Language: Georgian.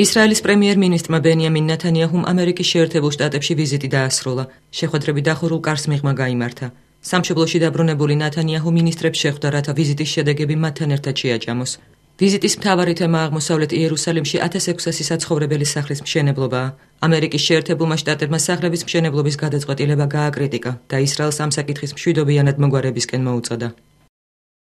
ისრაელის პრემიერ-მინისტრმა ბენიამინ ნათანიაჰუმ ამერიკის შეერთებულ შტატებში ვიზიტი დაასრულა. შეხვედრები დახურულ კარს მიღმა გამართა. სამშობლოში დაბრუნებული ნათანიაჰუ მინისტრებს შეხვდა, რათა ვიზიტის შედეგები მათთან ერთად შეაჯამოს. ვიზიტის მთავარი თემა აღმოსავლეთ იერუსალიმში 1600 საცხოვრებელი სახლის მშენებლობა. ამერიკის შეერთებულმა შტატებმა სახლების მშენებლობის გადაწყვეტილება გააკრიტიკა და ისრაელს ამ საკითხის მშვიდობიანად მოგვარებისკენ მოუწოდა.